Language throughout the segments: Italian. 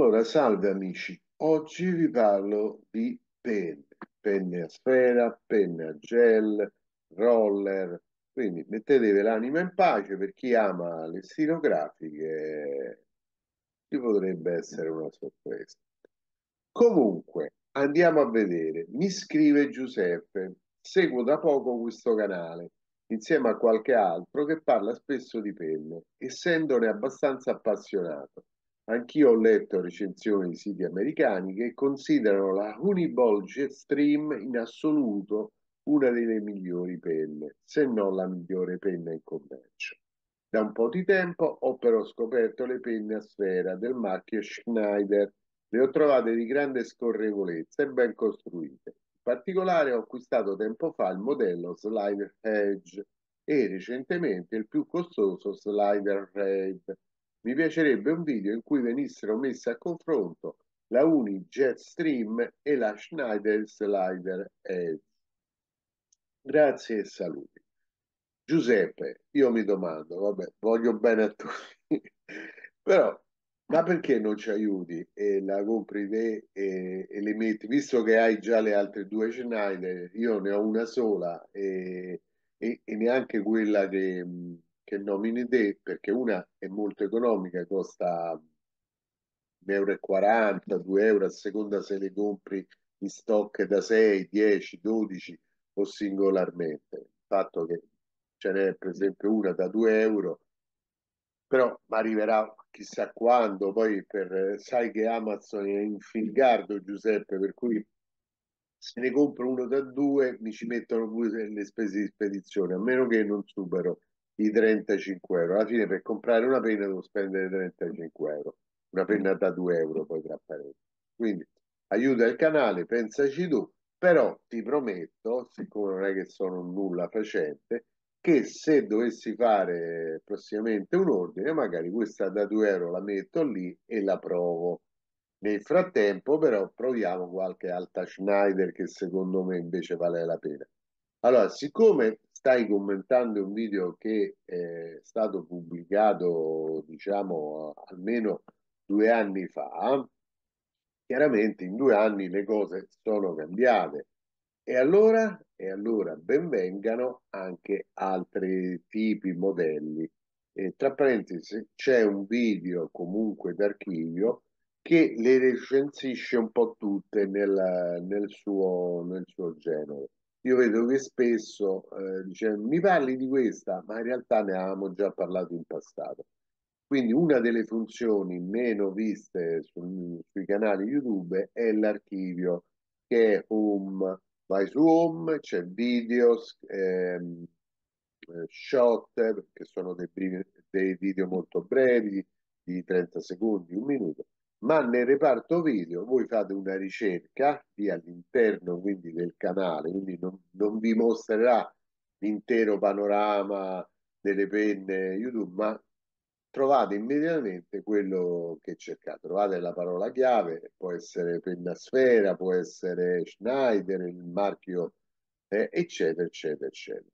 Allora, salve amici, oggi vi parlo di penne, penne a sfera, penne a gel, roller, quindi mettetevi l'anima in pace per chi ama le stilografiche, ci potrebbe essere una sorpresa. Comunque, andiamo a vedere, mi scrive Giuseppe, seguo da poco questo canale, insieme a qualche altro che parla spesso di penne, essendone abbastanza appassionato Anch'io ho letto recensioni di siti americani che considerano la Honeyball Jetstream in assoluto una delle migliori penne, se non la migliore penna in commercio. Da un po' di tempo ho però scoperto le penne a sfera del marchio Schneider. Le ho trovate di grande scorrevolezza e ben costruite. In particolare ho acquistato tempo fa il modello Slider Edge e recentemente il più costoso Slider Rave mi piacerebbe un video in cui venissero messe a confronto la Uni Jetstream e la Schneider Slider Edge. Grazie e saluti. Giuseppe, io mi domando, vabbè, voglio bene a tutti, però ma perché non ci aiuti e la compri te e, e, le metti, visto che hai già le altre due Schneider, io ne ho una sola e, e, e neanche quella che che nomini te perché una è molto economica, costa 1,40 euro, 2 euro a seconda se le compri in stock da 6, 10, 12 o singolarmente. Il fatto che ce n'è per esempio una da 2 euro, però arriverà chissà quando, poi per, sai che Amazon è in filgardo Giuseppe, per cui se ne compro uno da due mi ci mettono pure le spese di spedizione, a meno che non supero i 35 euro. Alla fine per comprare una penna devo spendere 35 euro, una penna da 2 euro poi tra parenti. Quindi aiuta il canale, pensaci tu, però ti prometto, siccome non è che sono nulla facente, che se dovessi fare prossimamente un ordine, magari questa da 2 euro la metto lì e la provo. Nel frattempo però proviamo qualche alta Schneider che secondo me invece vale la pena. Allora, siccome stai commentando un video che eh, è stato pubblicato, diciamo, almeno due anni fa, chiaramente in due anni le cose sono cambiate. E allora, e allora benvengano anche altri tipi, modelli. E tra parentesi, c'è un video comunque d'archivio che le recensisce un po' tutte nel, nel suo, nel suo genere io vedo che spesso eh, dice mi parli di questa, ma in realtà ne avevamo già parlato in passato. Quindi una delle funzioni meno viste sul, sui canali YouTube è l'archivio che è home, vai su home, c'è video, ehm, eh, shot, che sono dei, dei video molto brevi, di 30 secondi, un minuto ma nel reparto video voi fate una ricerca lì all'interno quindi del canale, quindi non, non vi mostrerà l'intero panorama delle penne YouTube, ma trovate immediatamente quello che cercate. Trovate la parola chiave, può essere penna sfera, può essere Schneider, il marchio, eh, eccetera, eccetera, eccetera.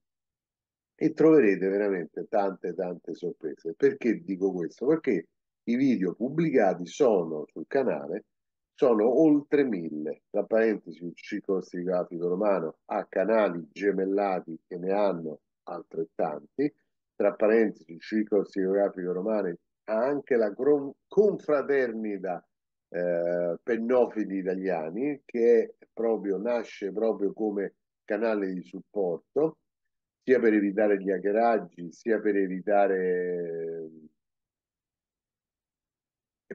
E troverete veramente tante, tante sorprese. Perché dico questo? Perché i video pubblicati sono sul canale sono oltre mille. Tra parentesi, il ciclo stigrafico romano ha canali gemellati che ne hanno altrettanti. Tra parentesi, il ciclo stigrafico romano ha anche la confraternita eh, pennofili italiani che proprio, nasce proprio come canale di supporto sia per evitare gli hackeraggi sia per evitare eh,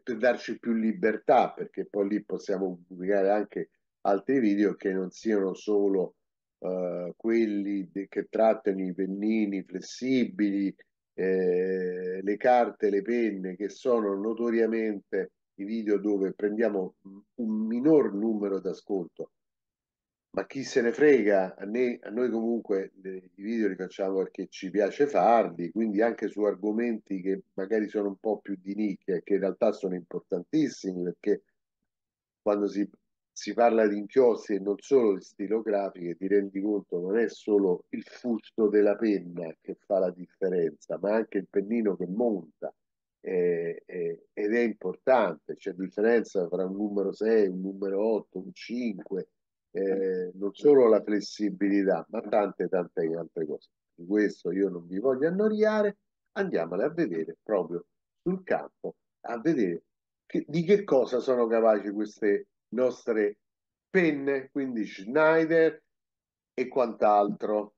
per darci più libertà, perché poi lì possiamo pubblicare anche altri video che non siano solo uh, quelli che trattano i pennini flessibili, eh, le carte, le penne, che sono notoriamente i video dove prendiamo un minor numero d'ascolto ma chi se ne frega, a, ne, a noi comunque eh, i video li facciamo perché ci piace farli, quindi anche su argomenti che magari sono un po' più di nicchia e che in realtà sono importantissimi perché quando si, si parla di inchiostri e non solo di stilografiche ti rendi conto che non è solo il fusto della penna che fa la differenza, ma anche il pennino che monta. Eh, eh, ed è importante, c'è differenza tra un numero 6, un numero 8, un 5, eh, non solo la flessibilità, ma tante tante altre cose. Di questo io non vi voglio annoiare, andiamole a vedere proprio sul campo, a vedere che, di che cosa sono capaci queste nostre penne, quindi Schneider e quant'altro.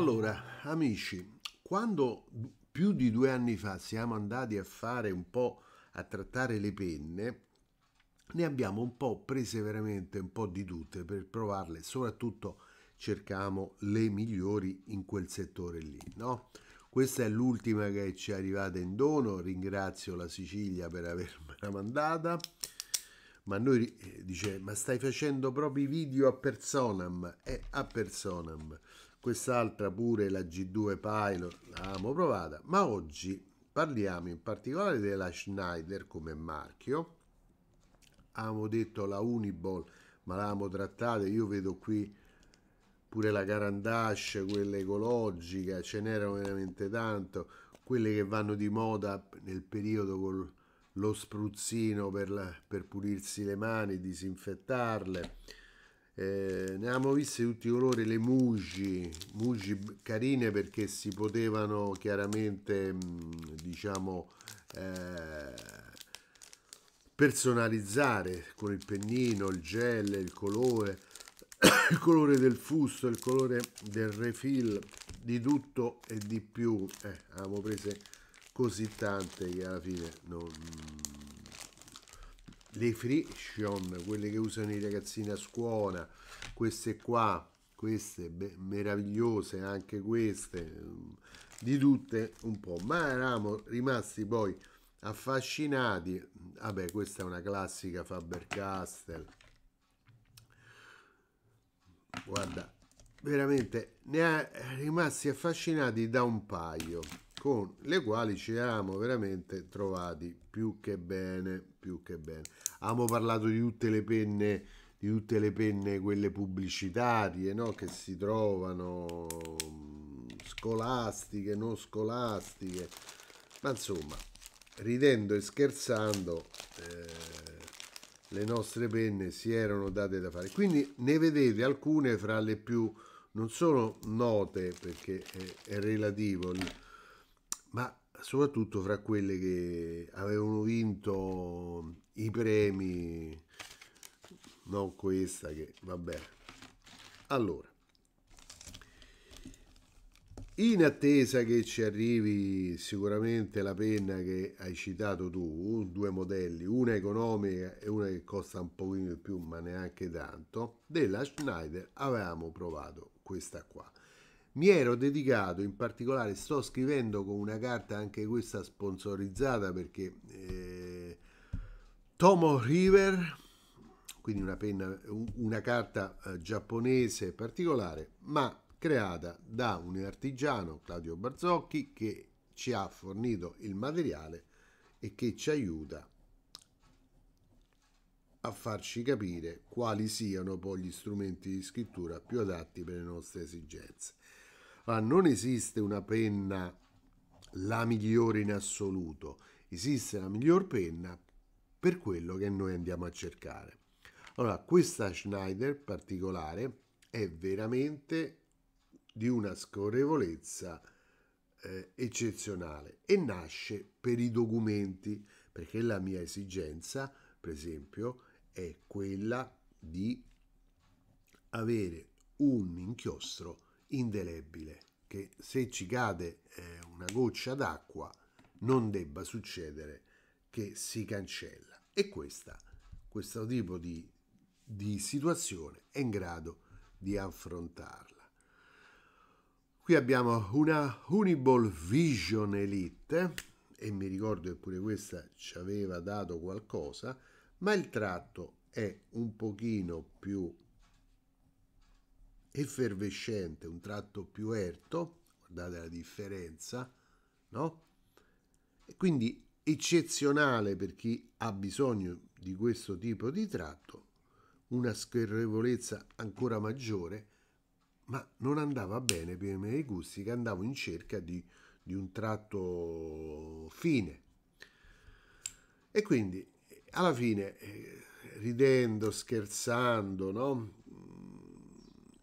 Allora, amici, quando più di due anni fa siamo andati a fare un po' a trattare le penne, ne abbiamo un po' prese veramente un po' di tutte per provarle, soprattutto cerchiamo le migliori in quel settore lì, no? Questa è l'ultima che ci è arrivata in dono, ringrazio la Sicilia per avermela mandata. Ma noi eh, dice, ma stai facendo proprio i video a personam? È eh, a personam quest'altra pure la G2 Pilot l'abbiamo provata, ma oggi parliamo in particolare della Schneider come marchio, avevamo detto la Uniball ma l'avevamo trattata, io vedo qui pure la Carandash, quella ecologica, ce n'erano veramente tanto, quelle che vanno di moda nel periodo con lo spruzzino per, la, per pulirsi le mani, disinfettarle, eh, ne abbiamo viste tutti i colori le mugi mugi carine perché si potevano chiaramente mm, diciamo eh, personalizzare con il pennino il gel il colore il colore del fusto il colore del refill di tutto e di più eh, abbiamo prese così tante che alla fine non le friction, quelle che usano i ragazzini a scuola, queste qua, queste beh, meravigliose anche queste, mm, di tutte un po', ma eravamo rimasti poi affascinati, vabbè questa è una classica Faber-Castell, guarda, veramente ne ha rimasti affascinati da un paio con le quali ci eravamo veramente trovati più che bene, più che bene. Abbiamo parlato di tutte le penne, di tutte le penne quelle pubblicitarie, no? che si trovano mm, scolastiche, non scolastiche, ma insomma, ridendo e scherzando, eh, le nostre penne si erano date da fare. Quindi ne vedete alcune fra le più non sono note perché è, è relativo ma soprattutto fra quelle che avevano vinto i premi, non questa che va bene. Allora, in attesa che ci arrivi sicuramente la penna che hai citato tu, due modelli, una economica e una che costa un pochino di più, ma neanche tanto, della Schneider avevamo provato questa qua. Mi ero dedicato, in particolare sto scrivendo con una carta anche questa sponsorizzata perché eh, Tomo River, quindi una, penna, una carta eh, giapponese particolare, ma creata da un artigiano, Claudio Barzocchi, che ci ha fornito il materiale e che ci aiuta a farci capire quali siano poi gli strumenti di scrittura più adatti per le nostre esigenze ma non esiste una penna la migliore in assoluto, esiste la miglior penna per quello che noi andiamo a cercare. Allora, questa Schneider particolare è veramente di una scorrevolezza eh, eccezionale e nasce per i documenti, perché la mia esigenza, per esempio, è quella di avere un inchiostro indelebile, che se ci cade eh, una goccia d'acqua non debba succedere che si cancella. E questa, questo tipo di, di situazione è in grado di affrontarla. Qui abbiamo una Uniball Vision Elite e mi ricordo che pure questa ci aveva dato qualcosa, ma il tratto è un pochino più effervescente, un tratto più erto, guardate la differenza, no? E quindi eccezionale per chi ha bisogno di questo tipo di tratto, una scherrevolezza ancora maggiore, ma non andava bene per i miei gusti che andavo in cerca di, di un tratto fine. E quindi alla fine, eh, ridendo, scherzando, no?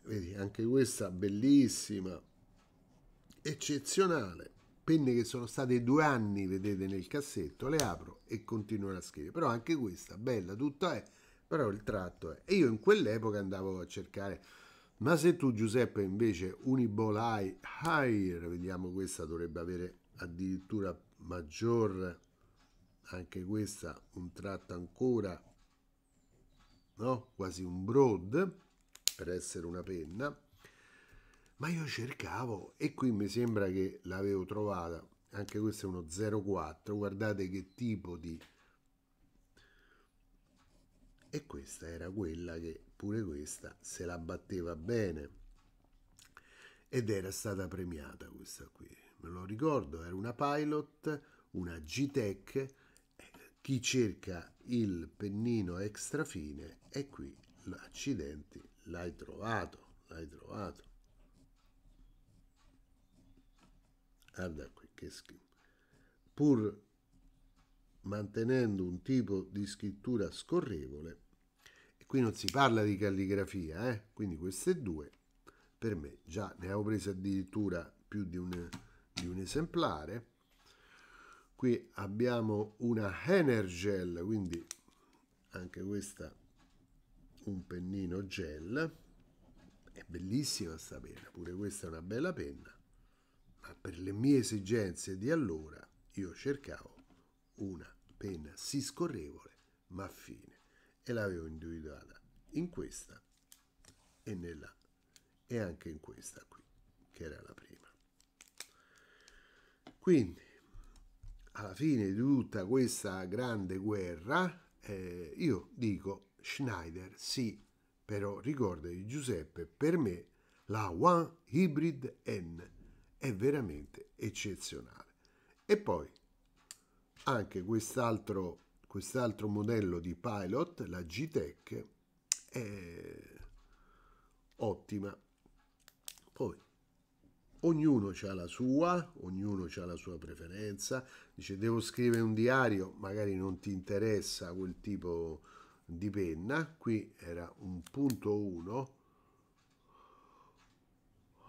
vedi anche questa bellissima eccezionale penne che sono state due anni vedete nel cassetto le apro e continuo a scrivere però anche questa bella tutta è però il tratto è e io in quell'epoca andavo a cercare ma se tu Giuseppe invece unibolai higher vediamo questa dovrebbe avere addirittura maggior anche questa un tratto ancora no quasi un broad per essere una penna, ma io cercavo e qui mi sembra che l'avevo trovata, anche questo è uno 04, guardate che tipo di... E questa era quella che pure questa se la batteva bene ed era stata premiata questa qui, me lo ricordo, era una pilot, una G-Tech, chi cerca il pennino extra fine e qui, accidenti, l'hai trovato, l'hai trovato. Guarda qui, che schifo. Pur mantenendo un tipo di scrittura scorrevole, e qui non si parla di calligrafia, eh? quindi queste due, per me già ne avevo prese addirittura più di un, di un esemplare. Qui abbiamo una Energel, quindi anche questa un pennino gel è bellissima sta penna pure questa è una bella penna ma per le mie esigenze di allora io cercavo una penna si scorrevole ma fine e l'avevo individuata in questa e nella e anche in questa qui che era la prima quindi alla fine di tutta questa grande guerra eh, io dico Schneider, sì, però ricorda di Giuseppe, per me la One Hybrid N è veramente eccezionale. E poi anche quest'altro, quest'altro modello di Pilot, la G-Tech, è ottima. Poi ognuno ha la sua, ognuno ha la sua preferenza. Dice devo scrivere un diario, magari non ti interessa quel tipo di penna, qui era un punto 1,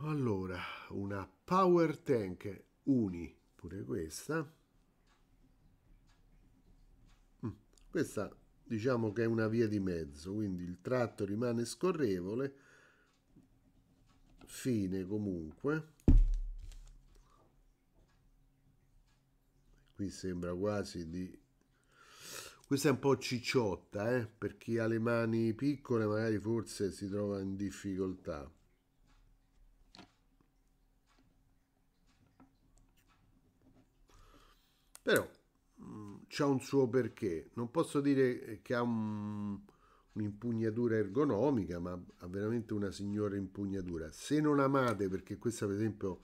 allora una power tank uni, pure questa, mm, questa diciamo che è una via di mezzo, quindi il tratto rimane scorrevole, fine comunque, qui sembra quasi di questa è un po' cicciotta, eh? per chi ha le mani piccole magari forse si trova in difficoltà. Però mm, c'è un suo perché. Non posso dire che ha un, un'impugnatura ergonomica, ma ha veramente una signora impugnatura. Se non amate, perché questa per esempio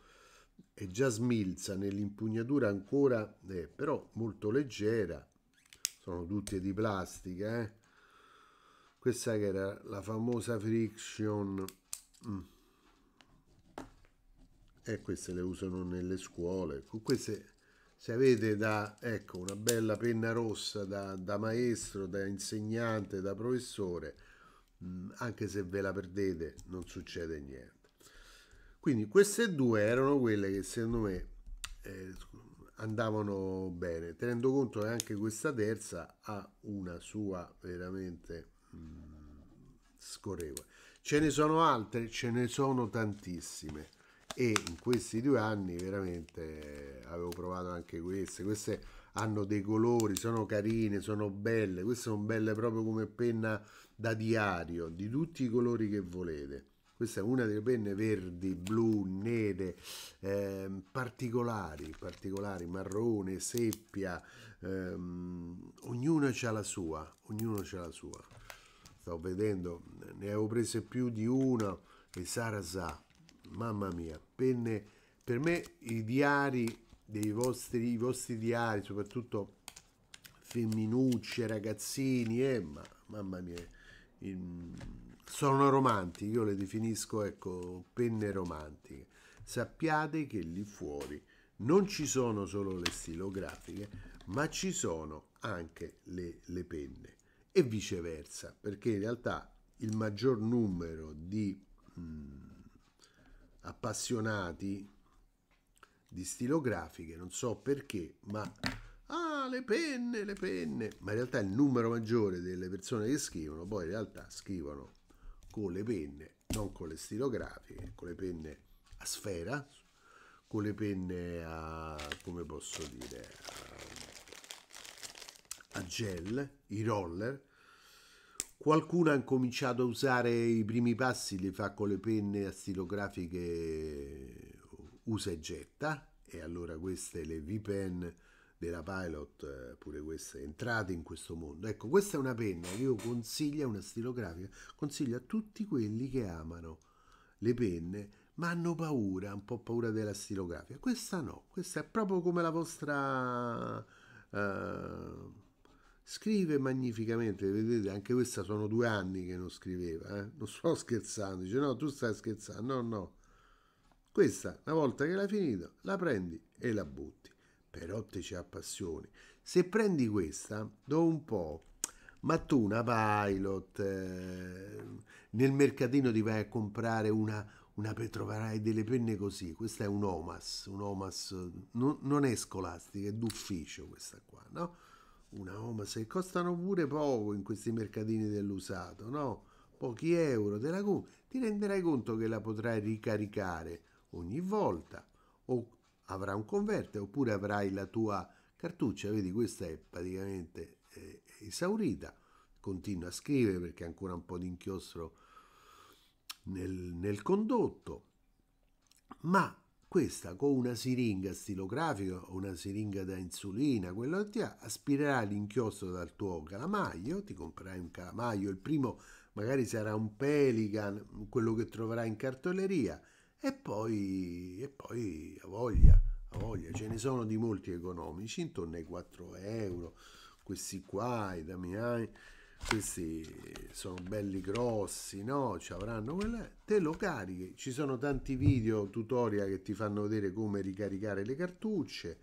è già smilza nell'impugnatura ancora, eh, però molto leggera, sono tutte di plastica eh? questa che era la famosa friction mm. e queste le usano nelle scuole con queste se avete da ecco una bella penna rossa da, da maestro da insegnante da professore mm, anche se ve la perdete non succede niente quindi queste due erano quelle che secondo me eh, andavano bene, tenendo conto che anche questa terza ha una sua veramente mm, scorrevole. Ce ne sono altre, ce ne sono tantissime e in questi due anni veramente eh, avevo provato anche queste, queste hanno dei colori, sono carine, sono belle, queste sono belle proprio come penna da diario, di tutti i colori che volete questa è una delle penne verdi, blu, nere, ehm, particolari, particolari, marrone, seppia, ehm, ognuna ha la sua, ognuna ha la sua. Stavo vedendo, ne avevo prese più di una e Sara sa, mamma mia, penne, per me i diari dei vostri, i vostri diari, soprattutto femminucce, ragazzini, eh, ma, mamma mia, il, sono romantiche, io le definisco ecco, penne romantiche. Sappiate che lì fuori non ci sono solo le stilografiche, ma ci sono anche le, le penne e viceversa, perché in realtà il maggior numero di mh, mm, appassionati di stilografiche, non so perché, ma ah, le penne, le penne, ma in realtà il numero maggiore delle persone che scrivono, poi in realtà scrivono con le penne, non con le stilografiche, con le penne a sfera, con le penne a, come posso dire, a, a gel, i roller. Qualcuno ha cominciato a usare i primi passi, li fa con le penne a stilografiche usa e getta, e allora queste le V-Pen della Pilot, eh, pure queste, entrate in questo mondo. Ecco, questa è una penna che io consiglio, una stilografica, consiglio a tutti quelli che amano le penne, ma hanno paura, un po' paura della stilografica. Questa no, questa è proprio come la vostra... Uh, scrive magnificamente, vedete anche questa sono due anni che non scriveva, eh? non sto scherzando, dice no tu stai scherzando, no no, questa una volta che l'hai finita la prendi e la butti per ottici appassioni. Se prendi questa, do un po', ma tu una pilot, eh, nel mercatino ti vai a comprare una, una troverai delle penne così, questa è un Omas, un Omas non, non è scolastica, è d'ufficio questa qua, no? Una Omas che costano pure poco in questi mercatini dell'usato, no? Pochi euro, te la compri, ti renderai conto che la potrai ricaricare ogni volta o avrà un converter oppure avrai la tua cartuccia, vedi questa è praticamente eh, esaurita, continua a scrivere perché ancora un po' di inchiostro nel, nel condotto, ma questa con una siringa stilografica o una siringa da insulina, quello che ti ha, aspirerà l'inchiostro dal tuo calamaio, ti comprerai un calamaio, il primo magari sarà un pelican, quello che troverai in cartoleria, e poi, e poi a voglia, a voglia, ce ne sono di molti economici, intorno ai 4 euro, questi qua, i Damiani, questi sono belli grossi, no? Ci avranno quella, te lo carichi, ci sono tanti video tutorial che ti fanno vedere come ricaricare le cartucce,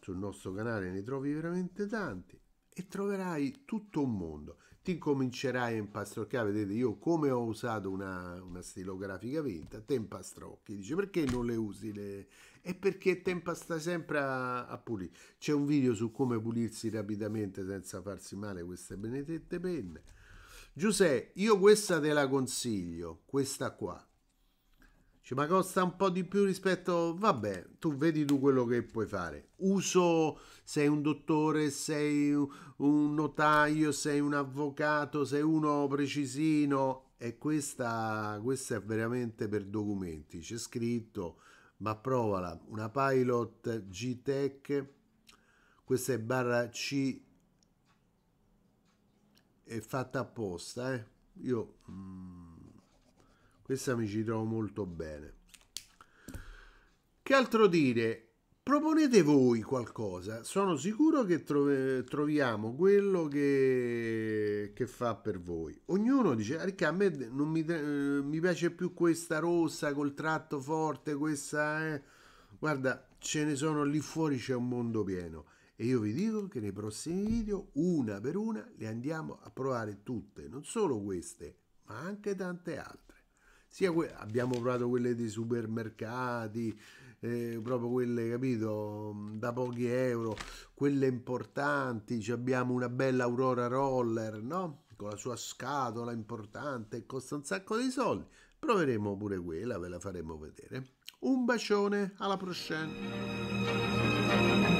sul nostro canale ne trovi veramente tanti e troverai tutto un mondo ti comincerai a impastroccare. Vedete, io come ho usato una, una stilografica vinta, te impastrocchi. Dice, perché non le usi? Le... E perché te impasta sempre a, a pulire. C'è un video su come pulirsi rapidamente senza farsi male queste benedette penne. Giuseppe, io questa te la consiglio, questa qua. Dice, cioè, ma costa un po' di più rispetto... Vabbè, tu vedi tu quello che puoi fare. Uso, sei un dottore, sei un notaio, sei un avvocato, sei uno precisino. E questa, questa è veramente per documenti. C'è scritto, ma provala, una Pilot G-Tech. Questa è barra C. È fatta apposta, eh. Io... Mm, questa mi ci trovo molto bene. Che altro dire? Proponete voi qualcosa. Sono sicuro che tro troviamo quello che, che, fa per voi. Ognuno dice, ah, a me non mi, eh, mi, piace più questa rossa col tratto forte, questa... Eh. Guarda, ce ne sono lì fuori, c'è un mondo pieno. E io vi dico che nei prossimi video, una per una, le andiamo a provare tutte. Non solo queste, ma anche tante altre sia que- abbiamo provato quelle dei supermercati, eh, proprio quelle, capito, da pochi euro, quelle importanti, cioè abbiamo una bella Aurora Roller, no? Con la sua scatola importante, costa un sacco di soldi. Proveremo pure quella, ve la faremo vedere. Un bacione alla prossima!